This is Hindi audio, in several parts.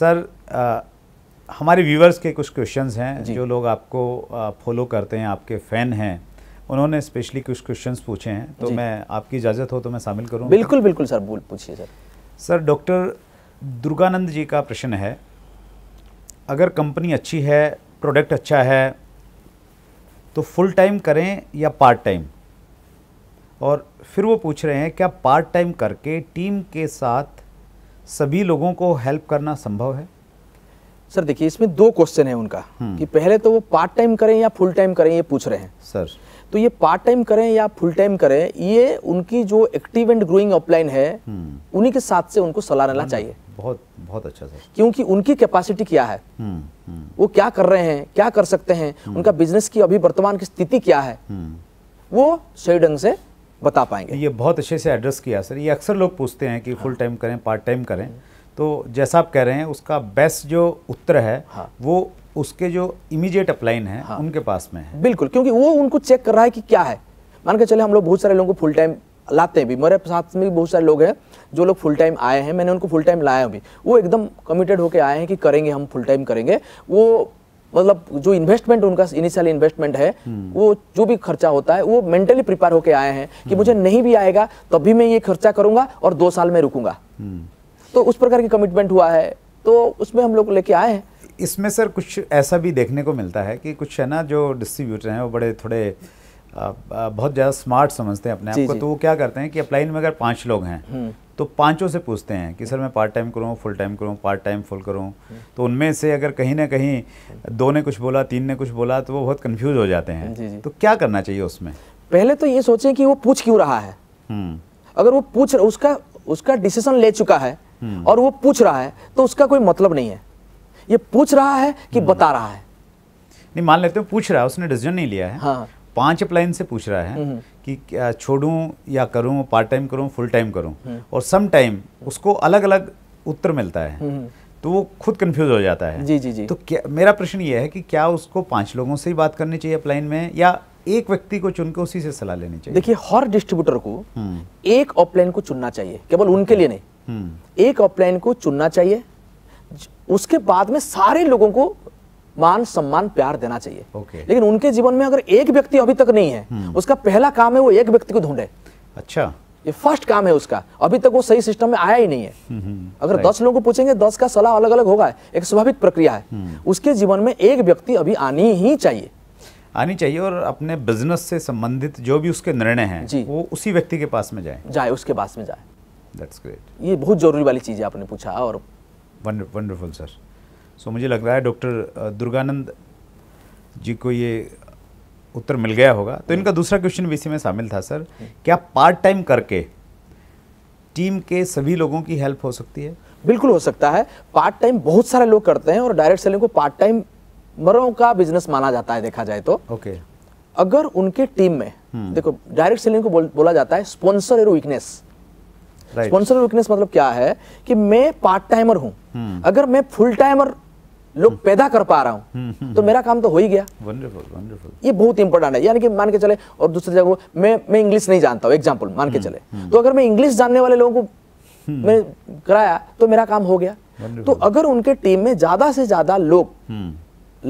सर आ, हमारे व्यूवर्स के कुछ क्वेश्चंस हैं जो लोग आपको फॉलो करते हैं आपके फ़ैन हैं उन्होंने स्पेशली कुछ क्वेश्चंस पूछे हैं तो मैं आपकी इजाज़त हो तो मैं शामिल करूँ बिल्कुल बिल्कुल सर बोल पूछिए sir sir doctor Durganand ji का प्रश्न है अगर कंपनी अच्छी है प्रोडक्ट अच्छा है तो फुल टाइम करें या पार्ट टाइम और फिर वो पूछ रहे हैं क्या पार्ट टाइम करके टीम के साथ सभी लोगों को हेल्प करना संभव है सर देखिए इसमें दो क्वेश्चन है उनका हम्म। कि पहले तो वो पार्ट टाइम करें या फुल टाइम करें ये पूछ रहे हैं सर तो ये पार्ट टाइम करें या फुल टाइम करें ये उनकी जो एक्टिव एंड ग्रोइंग अपलाइन है हम्म। उन्हीं के साथ से उनको सलाह लेना हम्म। चाहिए बहुत बहुत अच्छा सर क्योंकि उनकी कैपेसिटी क्या है वो क्या कर रहे हैं क्या कर सकते हैं उनका बिजनेस की अभी वर्तमान की स्थिति क्या है वो सही ढंग से बता पाएंगे ये बहुत अच्छे से एड्रेस किया सर ये अक्सर लोग पूछते हैं कि फुल टाइम हाँ। करें पार्ट टाइम करें तो जैसा आप कह रहे हैं उसका बेस्ट जो उत्तर है हाँ। वो उसके जो इमीडिएट अपलाइन है हाँ। उनके पास में है बिल्कुल क्योंकि वो उनको चेक कर रहा है कि क्या है मान के चले हम लोग बहुत सारे लोगों को फुल टाइम लाते हैं भी मेरे साथ में भी बहुत सारे लोग हैं जो लोग फुल टाइम आए हैं मैंने उनको फुल टाइम लाया भी वो एकदम कमिटेड होकर आए हैं कि करेंगे हम फुल टाइम करेंगे वो मतलब जो इन्वेस्टमेंट उनका इनिशियल इन्वेस्टमेंट है हम्म। वो जो भी खर्चा होता है वो मेंटली प्रिपेयर होकर आए हैं कि मुझे हम्म। नहीं भी आएगा तब भी मैं ये खर्चा करूंगा और दो साल में रुकूंगा हम्म। तो उस प्रकार की कमिटमेंट हुआ है तो उसमें हम लोग लेके आए हैं इसमें सर कुछ ऐसा भी देखने को मिलता है कि कुछ है ना जो डिस्ट्रीब्यूटर हैं वो बड़े थोड़े आ, आ, बहुत ज़्यादा स्मार्ट समझते हैं अपने आप को तो वो क्या करते हैं कि अपलाइन में अगर पाँच लोग हैं तो पांचों से पूछते हैं कि सर मैं पार्ट टाइम करूँ फुल टाइम करूँ पार्ट टाइम फुल करूँ तो उनमें से अगर कहीं ना कहीं दो ने कुछ बोला तीन ने कुछ बोला तो वो बहुत कन्फ्यूज़ हो जाते हैं तो क्या करना चाहिए उसमें पहले तो ये सोचें कि वो पूछ क्यों रहा है हम्म। अगर वो पूछ उसका उसका डिसीजन ले चुका है हम्म। और वो पूछ रहा है तो उसका कोई मतलब नहीं है ये पूछ रहा है कि हम्म। बता रहा है नहीं मान लेते हो पूछ रहा है उसने डिसीजन नहीं लिया है हाँ पांच प्लाइन से पूछ रहा है हम्म। कि क्या छोड़ूं या करूं पार्ट टाइम करूं फुल टाइम करूं हम्म। और सम टाइम उसको अलग अलग उत्तर मिलता है हम्म। तो वो खुद कंफ्यूज हो जाता है जी जी जी तो क्या मेरा प्रश्न ये है कि क्या उसको पांच लोगों से ही बात करनी चाहिए प्लाइन में या एक व्यक्ति को चुनकर उसी से सलाह लेनी चाहिए देखिए हर डिस्ट्रीब्यूटर को एक ऑपलाइन को चुनना चाहिए केवल उनके लिए नहीं एक ऑपलाइन को चुनना चाहिए उसके बाद में सारे लोगों को मान सम्मान प्यार देना चाहिए okay. लेकिन उनके जीवन में अगर एक व्यक्ति अभी तक नहीं है hmm. उसका पहला काम है वो एक व्यक्ति को ढूंढे अच्छा ये फर्स्ट काम है उसका अभी तक वो सही सिस्टम में आया ही नहीं है hmm. अगर right. दस लोगों को पूछेंगे दस का सलाह अलग अलग होगा एक स्वाभाविक प्रक्रिया है hmm. उसके जीवन में एक व्यक्ति अभी आनी ही चाहिए आनी चाहिए और अपने बिजनेस से संबंधित जो भी उसके निर्णय हैं वो उसी व्यक्ति के पास में जाए जाए उसके पास में जाए दैट्स ग्रेट ये बहुत जरूरी वाली चीज़ है आपने पूछा और वंडरफुल सर सो मुझे लग रहा है डॉक्टर दुर्गानंद जी को ये उत्तर मिल गया होगा तो इनका दूसरा क्वेश्चन भी इसी में शामिल था सर क्या पार्ट टाइम करके टीम के सभी लोगों की हेल्प हो सकती है बिल्कुल हो सकता है पार्ट टाइम बहुत सारे लोग करते हैं और डायरेक्ट सेलिंग को पार्ट टाइम मरों का बिजनेस माना जाता है देखा जाए तो ओके okay. अगर उनके टीम में हम्म। देखो डायरेक्ट सेलिंग को बोल, बोला जाता है स्पॉन्सर एरो वीकनेस स्पॉन्सर वीकनेस मतलब क्या है कि मैं पार्ट टाइमर हूं अगर मैं फुल टाइमर लोग hmm. पैदा कर पा रहा हूं hmm, hmm, तो मेरा काम तो हो ही गया wonderful, wonderful. ये बहुत इंपॉर्टेंट है यानी कि मान के चले और दूसरी जगह मैं मैं इंग्लिश नहीं जानता हूं एग्जाम्पल मान के चले तो अगर मैं इंग्लिश जानने वाले लोगों को मैं कराया तो मेरा काम हो गया wonderful. तो अगर उनके टीम में ज्यादा से ज्यादा लोग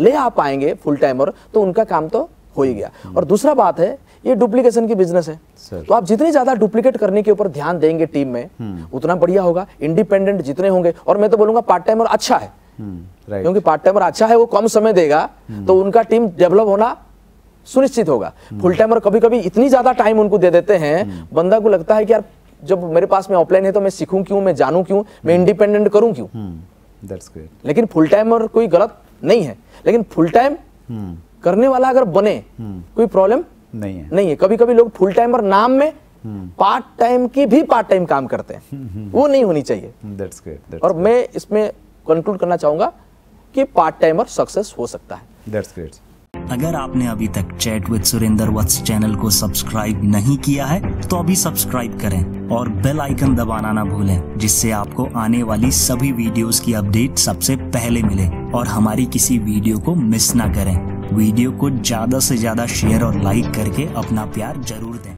ले आ पाएंगे फुल टाइमर तो उनका काम तो हो ही गया और दूसरा बात है ये डुप्लीकेशन की बिजनेस है तो आप जितनी ज्यादा डुप्लीकेट करने के ऊपर ध्यान देंगे टीम में हम्म। उतना बढ़िया होगा इंडिपेंडेंट जितने होंगे और मैं तो बोलूंगा पार्ट टाइमर अच्छा है हम्म, क्योंकि पार्ट टाइमर अच्छा है वो कम समय देगा hmm. तो उनका टीम डेवलप होना सुनिश्चित होगा hmm. फुल टाइमर कभी कभी इतनी ज्यादा टाइम उनको दे देते हैं hmm. बंदा को लगता है कि यार जब मेरे पास में ऑफलाइन है तो मैं सीखूं क्यों मैं जानूं क्यों मैं इंडिपेंडेंट करूं क्यों लेकिन फुल टाइम और कोई गलत नहीं है लेकिन फुल टाइम करने वाला अगर बने कोई प्रॉब्लम नहीं है नहीं है कभी कभी लोग फुल टाइम और नाम में पार्ट टाइम हम्म। की भी पार्ट टाइम काम करते हैं हम्म, हम्म। वो नहीं होनी चाहिए that's great, that's और मैं इसमें कंक्लूड करना चाहूंगा कि पार्ट टाइम और सक्सेस हो सकता है अगर आपने अभी तक chat with Surendra Vats channel को सब्सक्राइब नहीं किया है तो अभी सब्सक्राइब करें और बेल आइकन दबाना ना भूलें जिससे आपको आने वाली सभी वीडियोस की अपडेट सबसे पहले मिले और हमारी किसी वीडियो को मिस ना करें वीडियो को ज़्यादा से ज़्यादा शेयर और लाइक करके अपना प्यार जरूर दें